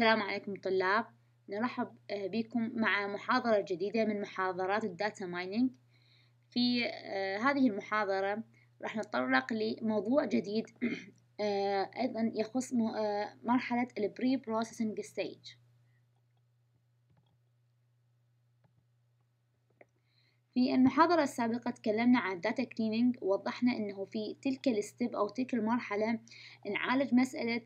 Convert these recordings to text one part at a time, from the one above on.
السلام عليكم طلاب نرحب آه، بكم مع محاضرة جديدة من محاضرات الداتا مايننج في آه، هذه المحاضرة راح نتطرق لموضوع جديد آه، أيضا يخص مرحلة البري بروسيسنج ستيج في المحاضرة السابقة تكلمنا عن الداتا كليننج ووضحنا انه في تلك الستيب او تلك المرحلة نعالج مسألة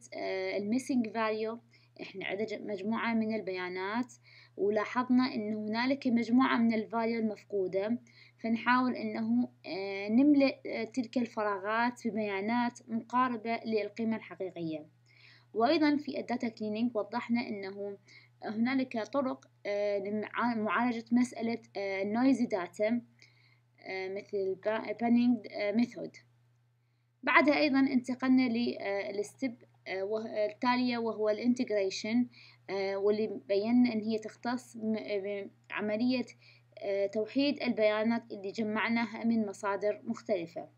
الميسنج فاليو إحنا عندنا مجموعة من البيانات ولاحظنا إن هنالك مجموعة من الفاليو المفقودة فنحاول إنه آه، نملئ آه، تلك الفراغات ببيانات مقاربة للقيمة الحقيقية وأيضا في الداتا كلينينج وضحنا إنه هنالك طرق آه، لمعالجة مسألة نويزي داتا مثل بانينج ميثود بعدها أيضا انتقلنا للستيب آه، التالية وهو الانتجريشن آه، واللي بينا إن هي تختص بعملية آه، توحيد البيانات اللي جمعناها من مصادر مختلفة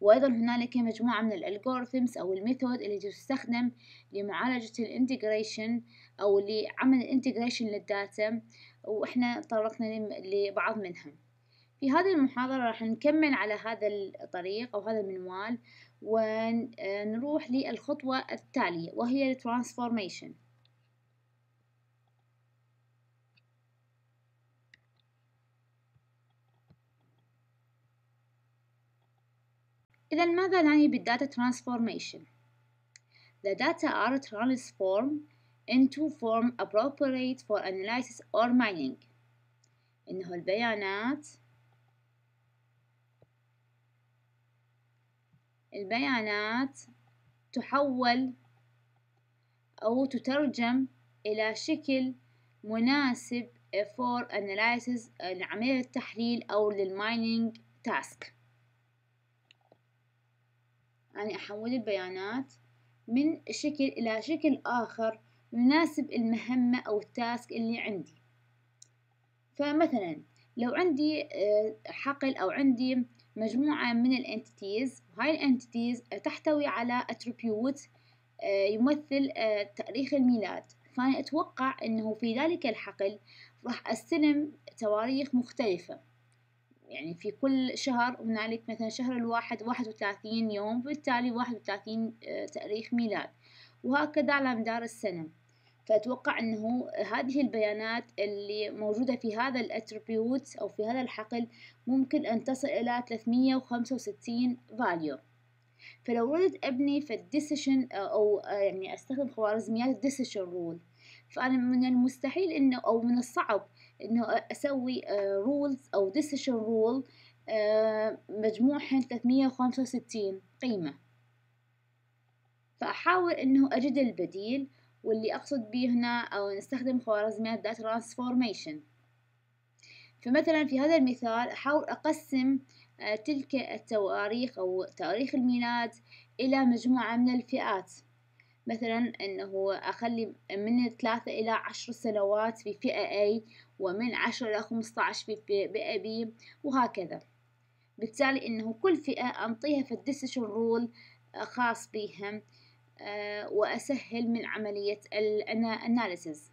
وأيضا هنالك مجموعة من الألغوريثمز أو الميثود اللي تستخدم لمعالجة الانتجريشن أو لعمل الانتجريشن للداتا وإحنا تطرقنا لبعض منها في هذه المحاضرة راح نكمل على هذا الطريق أو هذا المنوال ونروح للخطوة التالية وهي الترانسفورميشن إذا ماذا نعني data transformation؟ The data are transformed into form appropriate for analysis or mining إنه البيانات البيانات تحول أو تترجم إلى شكل مناسب for analysis لعملية التحليل أو للمايننج تاسك يعني أحول البيانات من شكل إلى شكل آخر يناسب المهمة أو التاسك اللي عندي فمثلا لو عندي آه، حقل أو عندي مجموعة من الانتيتيز وهاي الانتيتيز تحتوي على اتريبيوت آه، يمثل آه، تاريخ الميلاد فأنا أتوقع أنه في ذلك الحقل راح أستلم تواريخ مختلفة يعني في كل شهر هنالك مثلا شهر الواحد واحد وثلاثين يوم بالتالي واحد وثلاثين آه، تاريخ ميلاد وهكذا على مدار السنة فأتوقع أنه هذه البيانات اللي موجودة في هذا الأتربيوت أو في هذا الحقل ممكن أن تصل إلى 365 فاليو فلو أريد أبني في الديسيشن أو يعني أستخدم خوارزميات الديسيشن رول فأنا من المستحيل إنه أو من الصعب إنه أسوي رولز آه، أو ديسيشن رول مجموعهم 365 قيمة فأحاول إنه أجد البديل واللي أقصد به هنا أو نستخدم خوارزميات ذات ترانسفورميشن فمثلا في هذا المثال أحاول أقسم آه، تلك التواريخ أو تاريخ الميلاد إلى مجموعة من الفئات مثلا أنه أخلي من ثلاثة إلى عشر سنوات في فئة A ومن عشر إلى خمسة عشر في فئة B وهكذا بالتالي أنه كل فئة أنطيها في الديسيشن رول آه، خاص بهم آه، وأسهل من عملية الأناليسز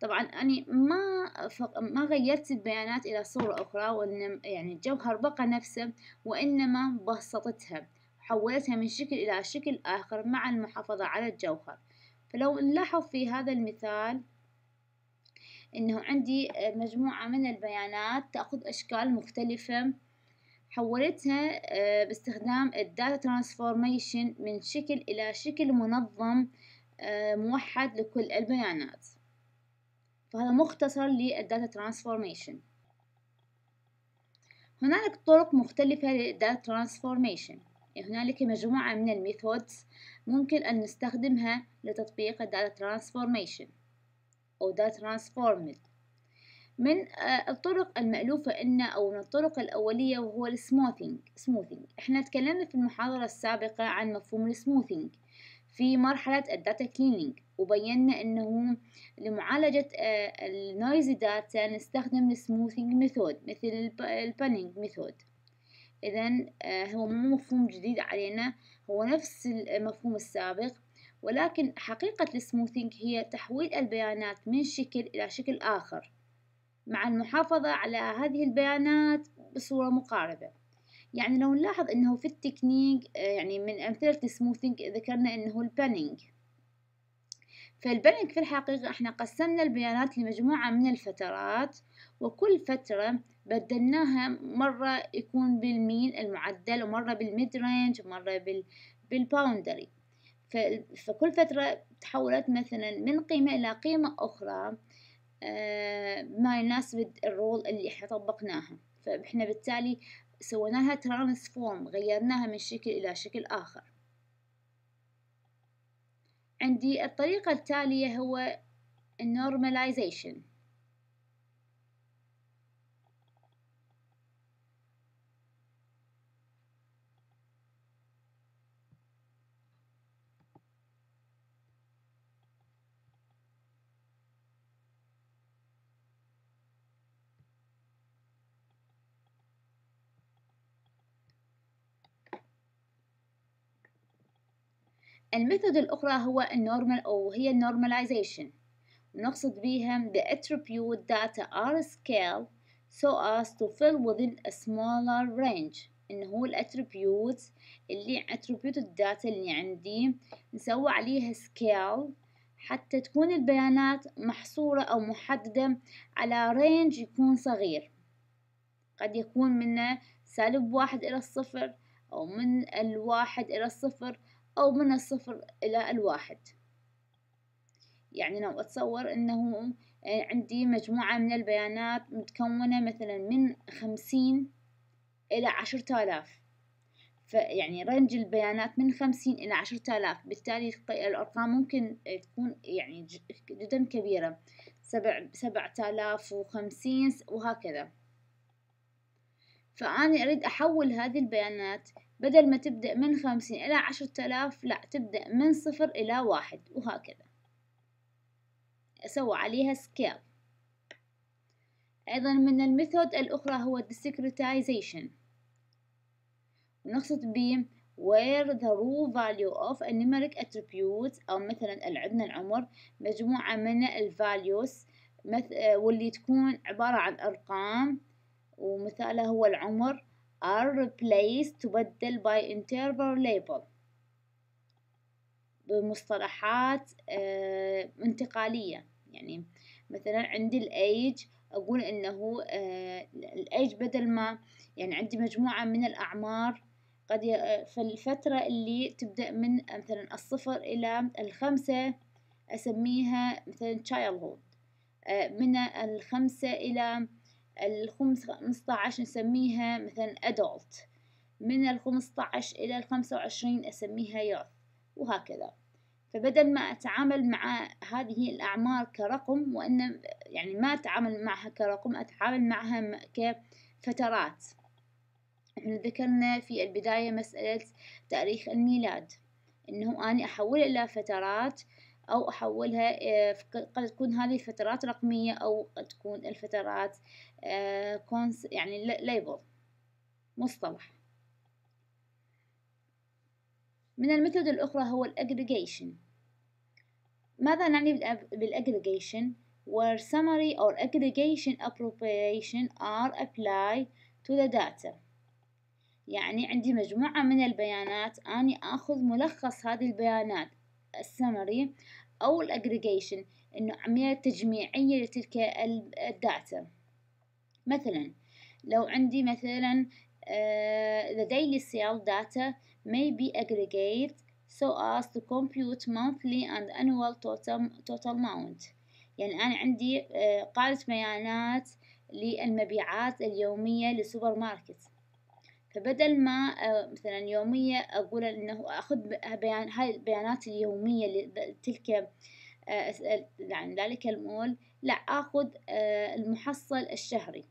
طبعا أنا ما ما غيرت البيانات إلى صورة أخرى وإن يعني الجوهر بقى نفسه وإنما بسطتها حولتها من شكل إلى شكل آخر مع المحافظة على الجوهر فلو نلاحظ في هذا المثال إنه عندي مجموعة من البيانات تأخذ أشكال مختلفة حولتها آه، باستخدام الداتا ترانسفورميشن من شكل إلى شكل منظم آه، موحد لكل البيانات فهذا مختصر للداتا ترانسفورميشن هنالك طرق مختلفة للداتا ترانسفورميشن يعني هنالك مجموعة من الميثودز ممكن أن نستخدمها لتطبيق الداتا ترانسفورميشن أو داتا ترانسفورمد من آه، الطرق المألوفة إلنا أو من الطرق الأولية وهو السموثينج سموثينج إحنا تكلمنا في المحاضرة السابقة عن مفهوم السموثينج في مرحلة الداتا كلينينج وبينا أنه لمعالجة آه، النويزي داتا نستخدم السموثينج ميثود مثل البانينج ميثود إذا آه، هو مو مفهوم جديد علينا هو نفس المفهوم السابق ولكن حقيقة السموثينج هي تحويل البيانات من شكل إلى شكل آخر مع المحافظة على هذه البيانات بصورة مقاربة يعني لو نلاحظ انه في التكنيك آه، يعني من امثلة السموثينج ذكرنا انه البانينج فالبانينج في الحقيقة احنا قسمنا البيانات لمجموعة من الفترات وكل فترة بدلناها مرة يكون بالمين المعدل ومرة بالميد رينج ومرة بال بالباوندري فكل فترة تحولت مثلا من قيمة إلى قيمة أخرى آه، ما يناسب الرول اللي احنا طبقناها فاحنا بالتالي سويناها ترانسفورم غيرناها من شكل إلى شكل آخر عندي الطريقة التالية هو النورماليزيشن الميثود الأخرى هو النورمال أو هي النورماليزيشن نقصد بيها the attribute data are scale so as to fill within a smaller range إن هو الاتريبيوت اللي attribute الداتا اللي عندي نسوي عليها scale حتى تكون البيانات محصورة أو محددة على رينج يكون صغير قد يكون من سالب واحد إلى الصفر أو من الواحد إلى الصفر أو من الصفر إلى الواحد يعني لو أتصور أنه آه، عندي مجموعة من البيانات متكونة مثلا من خمسين إلى عشرة آلاف فيعني رنج البيانات من خمسين إلى عشرة آلاف بالتالي الأرقام ممكن تكون يعني جدا كبيرة سبع سبعة آلاف وخمسين وهكذا فأنا أريد أحول هذه البيانات بدل ما تبدأ من خمسين إلى عشرة آلاف لا تبدأ من صفر إلى واحد وهكذا أسوي عليها سكيل أيضا من الميثود الأخرى هو discretization نقصد ب where the raw value of a numeric attribute أو مثلا عندنا العمر مجموعة من الفاليوز واللي تكون عبارة عن أرقام ومثالها هو العمر are replaced تبدل by interval label بمصطلحات آه انتقالية يعني مثلا عندي الايج أقول إنه آه الage بدل ما يعني عندي مجموعة من الأعمار قد آه، في الفترة اللي تبدأ من مثلا الصفر إلى الخمسة أسميها مثلا childhood آه، من الخمسة إلى الخمسة عشر نسميها مثلا adult من الخمسة عشر إلى الخمسة وعشرين أسميها youth وهكذا فبدل ما أتعامل مع هذه الأعمار كرقم وأن يعني ما أتعامل معها كرقم أتعامل معها كفترات احنا ذكرنا في البداية مسألة تاريخ الميلاد إنه أنا أحول إلى فترات أو أحولها آه، قد تكون هذه الفترات رقمية أو قد تكون الفترات آه، كونس يعني ليبل مصطلح من المثل الأخرى هو الأجريجيشن ماذا نعني بالأجريجيشن؟ where summary or aggregation appropriation are applied to the data يعني عندي مجموعة من البيانات أني أخذ ملخص هذه البيانات السمري أو الأجريجيشن إنه عملية تجميعية لتلك الداتا مثلا لو عندي مثلا uh, the daily sale data may be aggregated so as to compute monthly and annual total, total amount يعني أنا عندي آه، قاعدة بيانات للمبيعات اليومية للسوبر ماركت فبدل ما آه، مثلا يومية أقول إنه أخذ بيان هاي البيانات اليومية لتلك آه، يعني ذلك المول لا أخذ آه، المحصل الشهري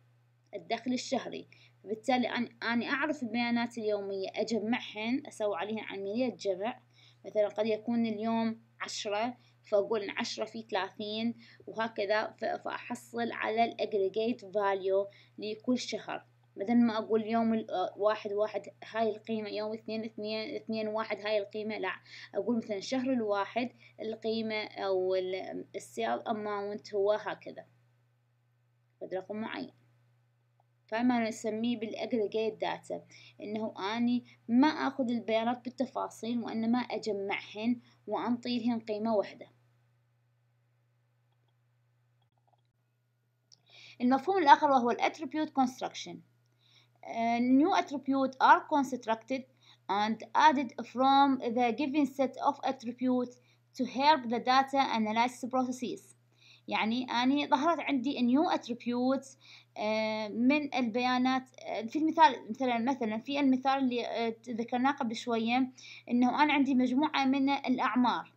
الدخل الشهري بالتالي أنا أعرف البيانات اليومية أجمعهن أسوي عليهن عملية جمع مثلا قد يكون اليوم عشرة فأقول إن عشرة في ثلاثين وهكذا فأحصل على الأجريجيت فاليو لكل شهر مثل ما أقول يوم آه، واحد واحد هاي القيمة يوم اثنين اثنين اثنين واحد هاي القيمة لا أقول مثلا شهر الواحد القيمة أو السيل أماونت هو هكذا رقم معين فما نسميه بالأجريجيت داتا إنه أني ما أخذ البيانات بالتفاصيل وإنما أجمعهن وأنطي لهن قيمة واحدة المفهوم الآخر وهو الأتريبيوت كونستراكشن آه، new attributes are constructed and added from the given set of attributes to help the data analysis processes يعني أني ظهرت عندي new attributes آه، من البيانات آه، في المثال مثلا مثلا في المثال اللي ذكرناه قبل شوية إنه أنا عندي مجموعة من الأعمار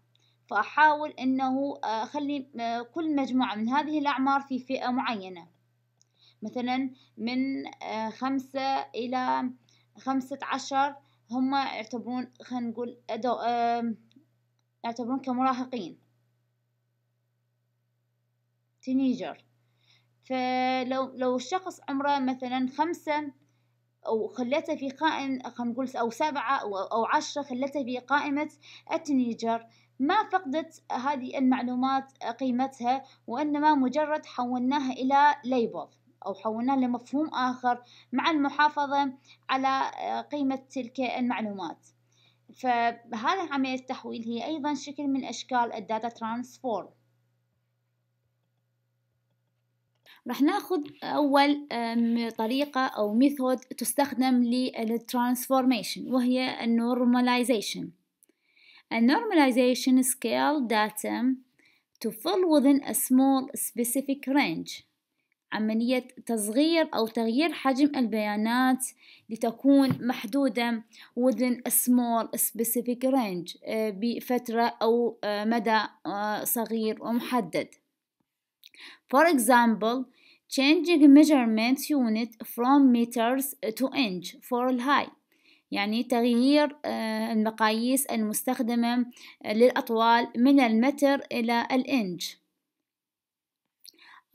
فأحاول إنه أخلي كل مجموعة من هذه الأعمار في فئة معينة مثلا من آه، خمسة إلى خمسة عشر هم يعتبرون خلينا نقول أدو... آه، يعتبرون كمراهقين تينيجر فلو لو الشخص عمره مثلا خمسة أو خليته في قائمة خلينا نقول أو سبعة أو, أو عشرة خليته في قائمة التينيجر ما فقدت هذه المعلومات قيمتها وإنما مجرد حولناها إلى ليبل أو حولناه لمفهوم آخر مع المحافظة على آه، قيمة تلك المعلومات فهذا عملية التحويل هي أيضا شكل من أشكال الداتا ترانسفورم رح ناخذ اول طريقه او ميثود تستخدم للترانسفورميشن وهي النورماليزيشن النورماليزيشن scale data to fill within a small specific range عملية تصغير أو تغيير حجم البيانات لتكون محدودة within a small specific range آه، بفترة أو آه، مدى آه، صغير ومحدد For example, changing measurement unit from meters to inch for height يعني تغيير المقاييس المستخدمة للأطوال من المتر إلى الإنج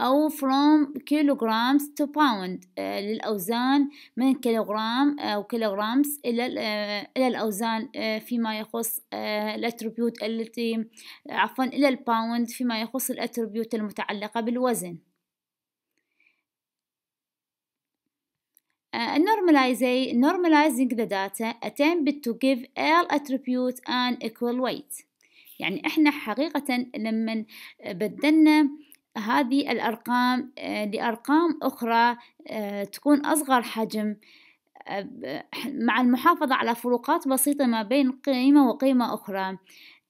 أو from kilograms to pound آه، للأوزان من كيلوغرام آه، أو kilograms إلى آه، إلى الأوزان فيما يخص الأتربيوت التي عفوا إلى الباوند فيما يخص الأتربيوت المتعلقة بالوزن Uh, normalizing the data attempted to give all attributes an equal weight يعني احنا حقيقة لما بدلنا هذه الأرقام آه، لأرقام أخرى آه، تكون أصغر حجم آه، مع المحافظة على فروقات بسيطة ما بين قيمة وقيمة أخرى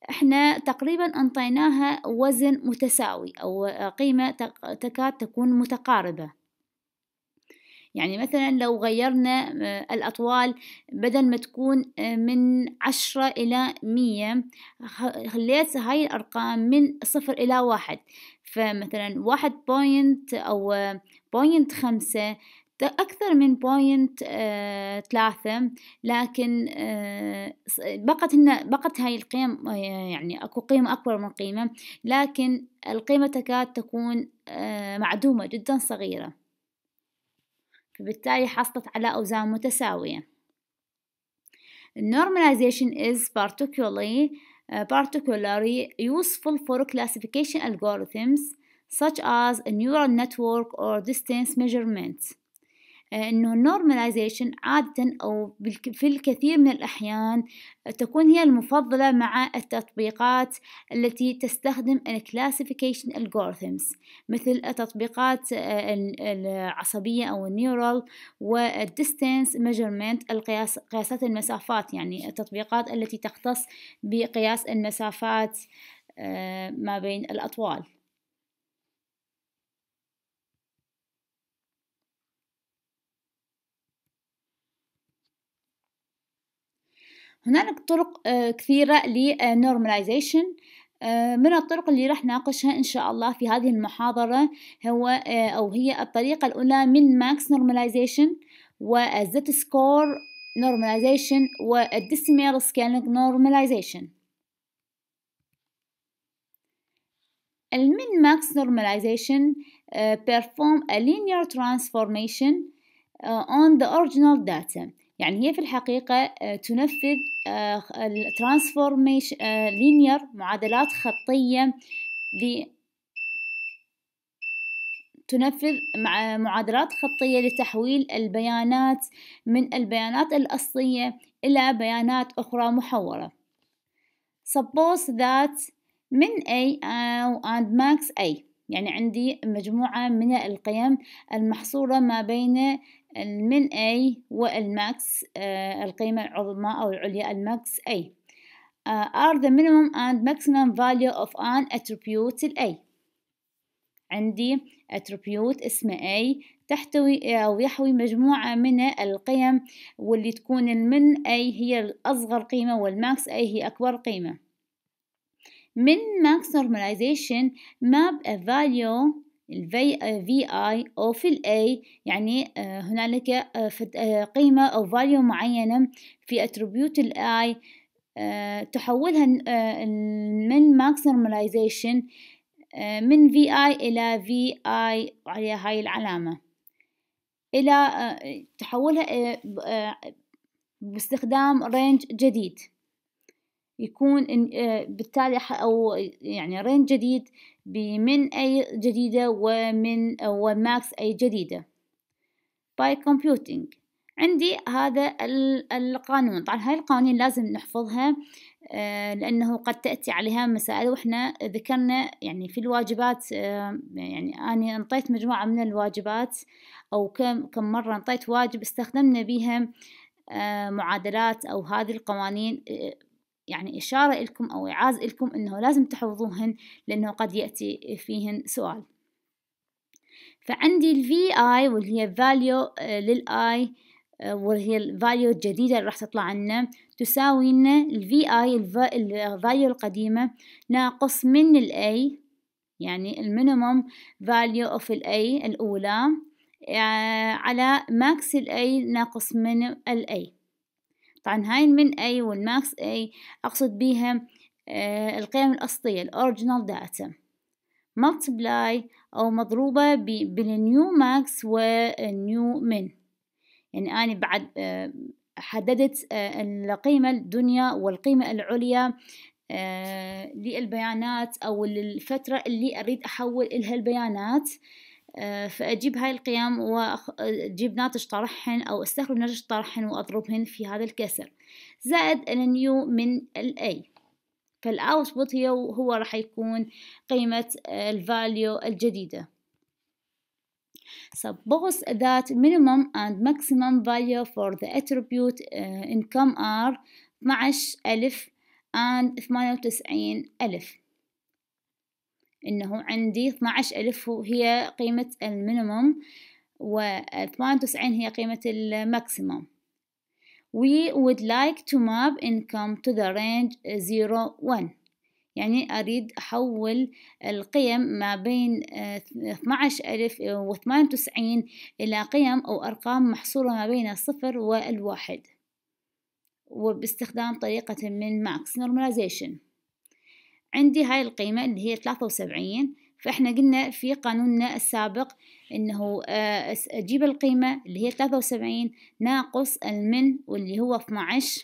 احنا تقريبا انطيناها وزن متساوي او قيمة تكاد تكون متقاربة يعني مثلا لو غيرنا الأطوال بدل ما تكون من عشرة إلى مية خليت هاي الأرقام من صفر إلى واحد فمثلا واحد بوينت أو بوينت خمسة أكثر من بوينت آه، ثلاثة لكن آه، بقت هن بقت هاي القيم آه، يعني أكو قيمة أكبر من قيمة لكن القيمة تكاد تكون معدومة جدا صغيرة فبالتالي حصلت على أوزان متساوية normalization is particularly Uh, particularly useful for classification algorithms such as neural network or distance measurements. آه، انه النورماليزيشن عادة او في الكثير من الاحيان تكون هي المفضلة مع التطبيقات التي تستخدم الكلاسيفيكيشن algorithms مثل التطبيقات العصبية او النيورال والديستنس ميجرمنت القياس قياسات المسافات يعني التطبيقات التي تختص بقياس المسافات آه، ما بين الأطوال هناك طرق آه، كثيرة لنورماليزيشن آه، آه، من الطرق اللي راح ناقشها إن شاء الله في هذه المحاضرة هو أو هي الطريقة الأولى من ماكس نورماليزيشن والزت سكور نورماليزيشن والديسيميل سكيلينج نورماليزيشن المين ماكس نورماليزيشن perform a linear transformation on the original data يعني هي في الحقيقة آه، تنفذ ترانسفورميشن آه، لينير آه، معادلات خطية تنفذ مع معادلات خطية لتحويل البيانات من البيانات الأصلية إلى بيانات أخرى محورة. Suppose that min A and max A يعني عندي مجموعة من القيم المحصورة ما بين المن أي والماكس آه، القيمة العظمى أو العليا الماكس أي آه، are the minimum and maximum value of an attribute الأي عندي attribute اسمه أي تحتوي أو آه، يحوي مجموعة من القيم واللي تكون المن أي هي الأصغر قيمة والماكس أي هي أكبر قيمة من max normalization map a value ال VI أو في ال A يعني آه، هنالك آه، آه، قيمة أو value معينة في attribute ال I تحولها من max normalization من VI إلى VI على هاي العلامة إلى تحولها باستخدام range جديد يكون آه، بالتالي أو يعني رين جديد بمن أي جديدة ومن وماكس أي جديدة باي كومبيوتينج عندي هذا القانون طبعا هاي القوانين لازم نحفظها آه، لأنه قد تأتي عليها مسائل وإحنا ذكرنا يعني في الواجبات آه، يعني أنا انطيت مجموعة من الواجبات أو كم كم مرة انطيت واجب استخدمنا بها معادلات أو هذه القوانين يعني إشارة لكم أو إعاز لكم أنه لازم تحفظوهن لأنه قد يأتي فيهن سؤال فعندي الفي آي واللي هي فاليو للآي I واللي هي آه، آه، الفاليو الجديدة اللي راح تطلع لنا تساوي لنا الفي آي الفاليو القديمة ناقص من الأي يعني المينيموم فاليو اوف الأي الأولى آه، على ماكس الأي ناقص من الأي طبعا هاي من اي والماكس اي اقصد بيها آه، القيم الاصليه الاوريجينال داتا ملتبلاي او مضروبه بالنيو ماكس والنيو من يعني انا بعد آه، حددت آه، القيمه الدنيا والقيمه العليا للبيانات او للفتره اللي اريد احول لها البيانات آه، فأجيب هاي القيم وأجيب ناتج طرحهن أو أستخدم ناتج طرحهن وأضربهن في هذا الكسر زائد النيو من الأي فالأوتبوت هو راح يكون قيمة آه، الفاليو الجديدة Suppose that minimum and maximum value for the attribute آه، income are 12000 and 98000 انه عندي 12000 هي قيمة المينيموم و98 هي قيمة الماكسيموم We would like to map income to the range 0 1 يعني أريد أحول القيم ما بين 12000 و 98 إلى قيم أو أرقام محصورة ما بين الصفر والواحد وباستخدام طريقة من ماكس normalization عندي هاي القيمة اللي هي ثلاثة وسبعين فإحنا قلنا في قانوننا السابق إنه آه، أجيب القيمة اللي هي ثلاثة وسبعين ناقص المن واللي هو عشر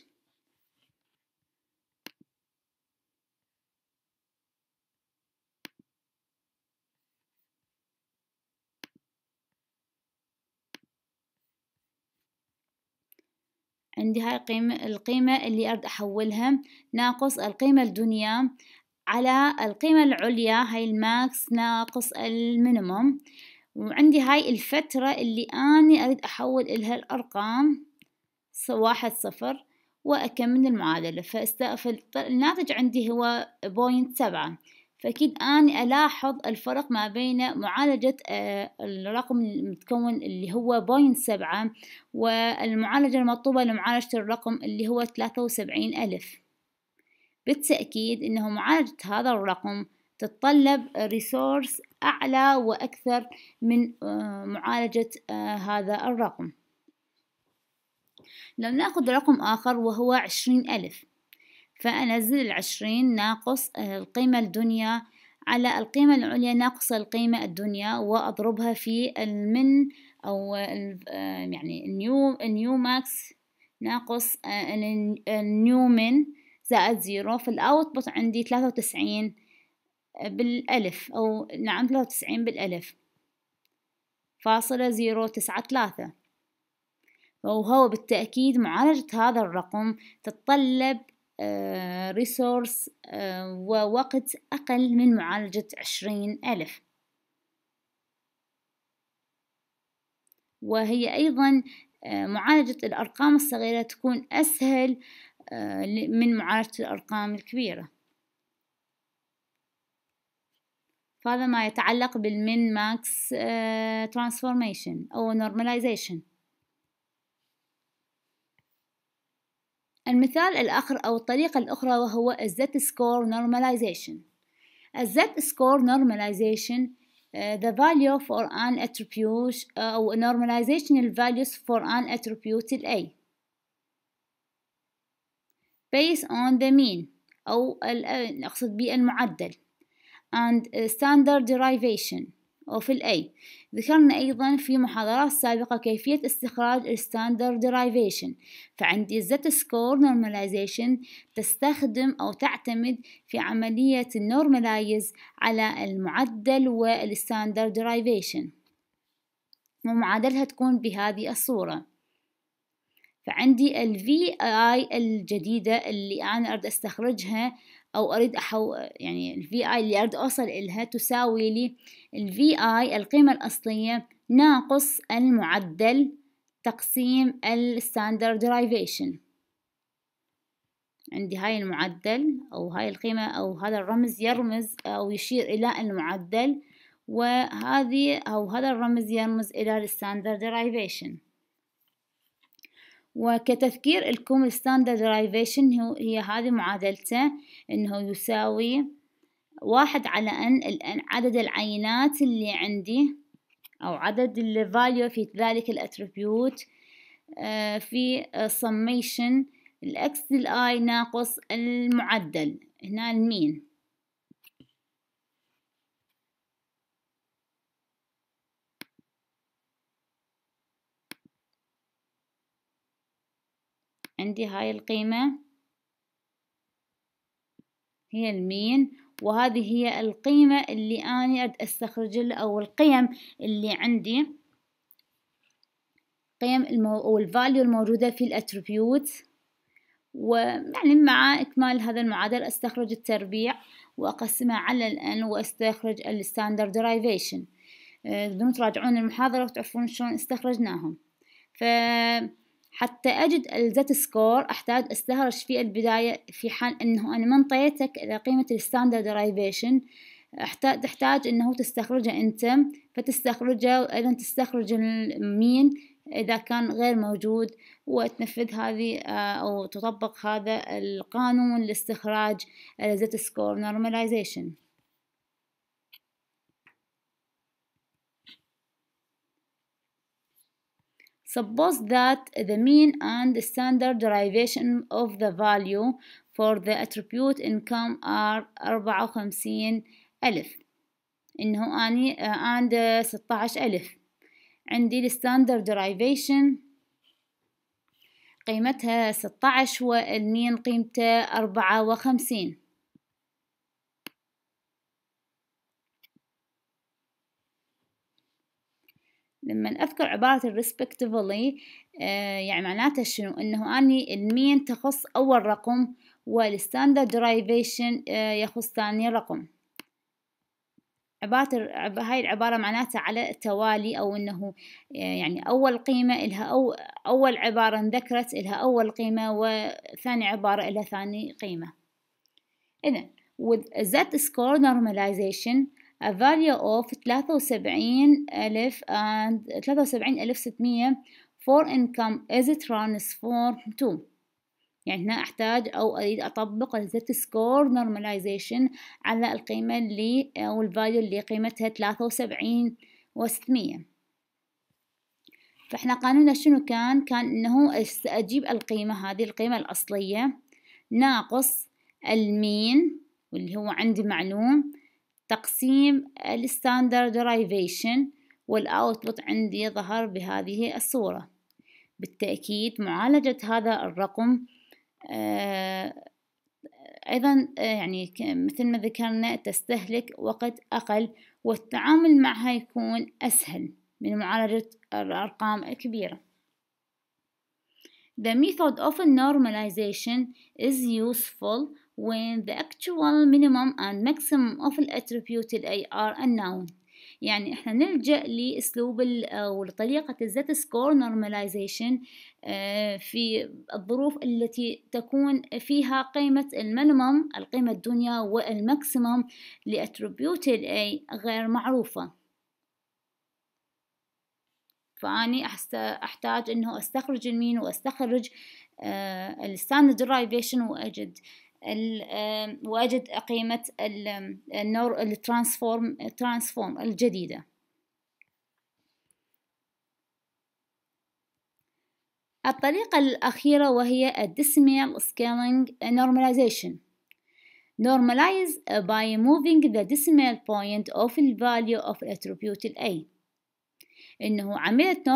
عندي هاي القيمة, القيمة اللي أرد أحولها ناقص القيمة الدنيا على القيمة العليا هاي الماكس ناقص المينيموم وعندي هاي الفترة اللي أني أريد أحول إلها الأرقام واحد صفر وأكمل المعادلة فالناتج عندي هو بوينت سبعة فأكيد أني ألاحظ الفرق ما بين معالجة آه، الرقم المتكون اللي هو بوينت سبعة والمعالجة المطلوبة لمعالجة الرقم اللي هو ثلاثة وسبعين ألف بالتأكيد أنه معالجة هذا الرقم تتطلب ريسورس أعلى وأكثر من آه، معالجة آه، هذا الرقم لو نأخذ رقم آخر وهو عشرين ألف فأنزل العشرين ناقص آه، القيمة الدنيا على القيمة العليا ناقص القيمة الدنيا وأضربها في المن أو يعني نيو نيو ماكس ناقص النيو من زائد زيرو في الأوتبوت عندي ثلاثة وتسعين بالألف أو نعم ثلاثة وتسعين بالألف فاصلة زيرو تسعة ثلاثة وهو بالتأكيد معالجة هذا الرقم تتطلب ريسورس آه، آه، ووقت أقل من معالجة عشرين ألف وهي أيضا آه، معالجة الأرقام الصغيرة تكون أسهل آه، من معالجة الأرقام الكبيرة فهذا ما يتعلق بالمن ماكس آه، ترانسفورميشن أو نورماليزيشن المثال الآخر أو الطريقة الأخرى وهو الزت سكور normalization الزت سكور normalization آه، the value for an attribute أو normalization values for an attribute A based on the mean أو أقصد بي المعدل and standard derivation of في A ذكرنا أيضا في محاضرات سابقة كيفية استخراج الستاندرد ديرايفيشن فعند الزت سكور نورماليزيشن تستخدم أو تعتمد في عملية النورماليز على المعدل والستاندرد ديرايفيشن ومعادلها تكون بهذه الصورة فعندي ال VI الجديدة اللي أنا أريد أستخرجها أو أريد أحو يعني ال VI اللي أريد أوصل إلها تساوي لي ال VI القيمة الأصلية ناقص المعدل تقسيم standard derivation عندي هاي المعدل أو هاي القيمة أو هذا الرمز يرمز أو يشير إلى المعدل وهذه أو هذا الرمز يرمز إلى standard derivation وكتذكير لكم الستاندرد درايفيشن هي هذه معادلته انه يساوي واحد على ان عدد العينات اللي عندي او عدد الفاليو في ذلك الاتريبيوت آه، في summation الاكس للاي ناقص المعدل هنا المين عندي هاي القيمة هي المين وهذه هي القيمة اللي أنا أريد أستخرج أو القيم اللي عندي قيم المو... أو الفاليو الموجودة في الأتربيوت ويعني مع إكمال هذا المعادلة أستخرج التربيع وأقسمها على الآن وأستخرج الستاندرد درايفيشن تقدرون تراجعون المحاضرة وتعرفون شلون استخرجناهم ف حتى أجد الزت سكور أحتاج أستهرش في البداية في حال أنه أنا ما انطيتك قيمة الستاندرد درايفيشن تحتاج أنه تستخرجه أنت فتستخرجه وأيضا تستخرج المين إذا كان غير موجود وتنفذ هذه آه، أو تطبق هذا القانون لاستخراج الزت سكور نورماليزيشن Suppose that the mean and the standard derivation of the value for the attribute income are 54 ألف إنه أني عند 16 ألف عندي standard derivation قيمتها 16 والمين قيمته 54 لما أذكر عبارة respectively آه، يعني معناتها شنو أنه أني المين تخص أول رقم والستاندرد derivation آه، يخص ثاني رقم عبارة هاي العبارة معناتها على التوالي أو أنه آه، يعني أول قيمة إلها أو أول عبارة انذكرت إلها أول قيمة وثاني عبارة إلها ثاني قيمة إذا with z score normalization a value of 73,600 for income is transformed to يعني هنا أحتاج أو أريد أطبق الزت سكور نورماليزيشن على القيمة اللي أو value اللي قيمتها ثلاثة وسبعين وستمية فإحنا قانونا شنو كان؟ كان إنه أجيب القيمة هذه القيمة الأصلية ناقص المين واللي هو عندي معلوم تقسيم الستاندرد درايفيشن والأوتبوت عندي ظهر بهذه الصورة بالتأكيد معالجة هذا الرقم آه، أيضا آه، يعني مثل ما ذكرنا تستهلك وقت أقل والتعامل معها يكون أسهل من معالجة الأرقام الكبيرة The method of normalization is useful when the actual minimum and maximum of the attributed AR are unknown يعني احنا نلجأ لأسلوب آه، ولطريقة الزت سكور نورماليزيشن في الظروف التي تكون فيها قيمة المينيمم القيمة الدنيا والماكسيمم لأتريبيوتد A غير معروفة فأني أحتاج أنه أستخرج المين وأستخرج Standard آه، Derivation وأجد وأجد قيمة النور الترانسفورم ترانسفورم الجديدة الطريقة الأخيرة وهي الديسميل سكيلينج نورماليزيشن normalize by moving the decimal point of the value of attribute A إنه عملت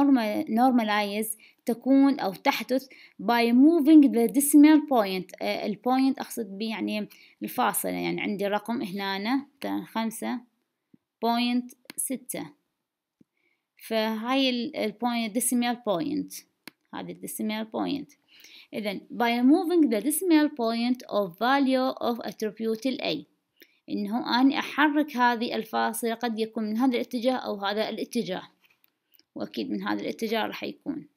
normalize تكون أو تحدث by moving the decimal point آه، البوينت أقصد به يعني الفاصلة يعني عندي رقم هنا خمسة point ستة فهاي point decimal point هذه decimal point إذا by moving the decimal point of value of attribute A إنه أنا أحرك هذه الفاصلة قد يكون من هذا الاتجاه أو هذا الاتجاه وأكيد من هذا الاتجاه راح يكون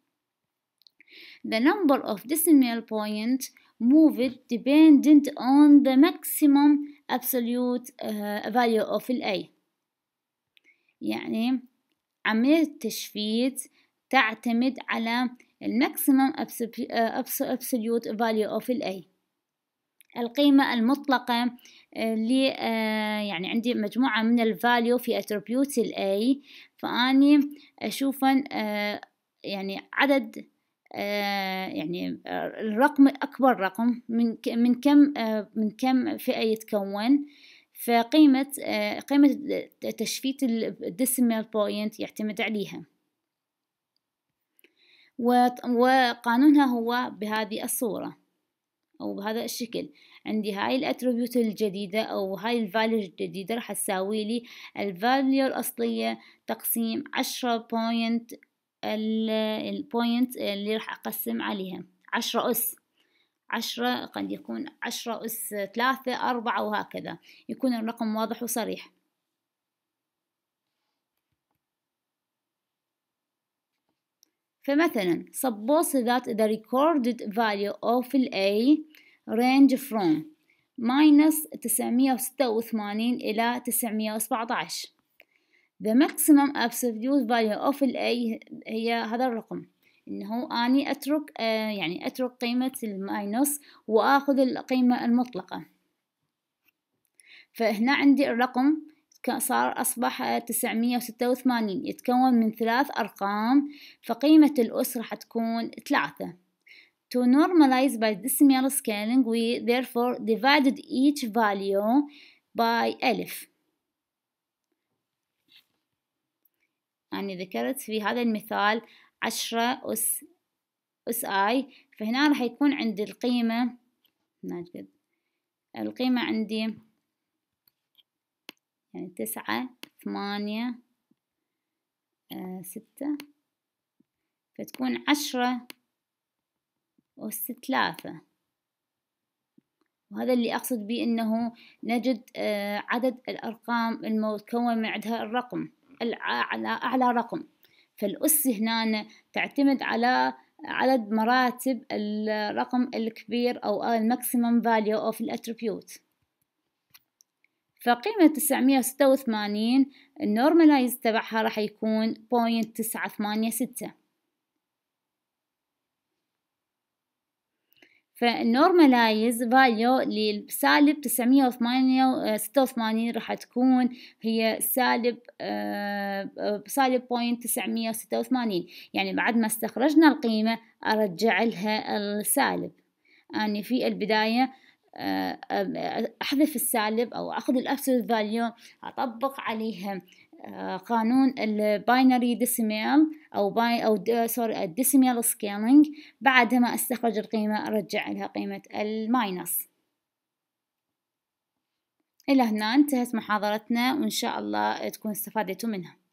The number of decimal points moved dependent on the maximum absolute uh, value of A. يعني عملية التشفيت تعتمد على الماكسيمم absolute value of الأي القيمة المطلقة اللي آه، آه، يعني عندي مجموعة من الفاليو في اتربيوت الأي فأني أشوفا آه، يعني عدد آه، يعني آه، الرقم أكبر رقم من من كم آه، من كم فئة يتكون فقيمة قيمة تشفيت الديسيمال بوينت يعتمد عليها وقانونها هو بهذه الصورة أو بهذا الشكل عندي هاي الاتريبيوت الجديدة أو هاي الفاليو الجديدة راح تساوي لي الفاليو الأصلية تقسيم عشرة بوينت البوينت اللي راح أقسم عليها عشرة أس عشرة قد يكون عشرة أس ثلاثة أربعة وهكذا يكون الرقم واضح وصريح فمثلا suppose that the recorded value of A range from minus 986 إلى 917 the maximum absolute value of الـ a هي هذا الرقم انه اني اترك آه، يعني اترك قيمة الماينس واخذ القيمة المطلقة فهنا عندي الرقم صار أصبح تسعمية وستة وثمانين يتكون من ثلاث أرقام فقيمة الأس راح تكون ثلاثة To normalize by decimal scaling we therefore divided each value by ألف أني ذكرت في هذا المثال عشرة أس أس آي فهنا راح يكون عندي القيمة نجد القيمة عندي يعني تسعة ثمانية آه، ستة فتكون عشرة أس ثلاثة وهذا اللي أقصد به أنه نجد آه، عدد الأرقام المتكون من عندها الرقم على أعلى رقم فالأس هنا تعتمد على عدد مراتب الرقم الكبير أو الماكسيمم فاليو أوف الأتريبيوت فقيمة 986 النورماليز تبعها راح يكون 0.986 فالنورمالايز فاليو للسالب آه، وثمانين راح تكون هي سالب آه، آه، سالب بوينت تسعمية وثمانين يعني بعد ما استخرجنا القيمة أرجع لها السالب أني يعني في البداية أحذف السالب أو أخذ الأبسولوت فاليو أطبق عليها قانون الباينري ديسيميل او باي او سوري الديسيميل سكيلينج بعد ما استخرج القيمه ارجع لها قيمه الماينس الى هنا انتهت محاضرتنا وان شاء الله تكون استفادتوا منها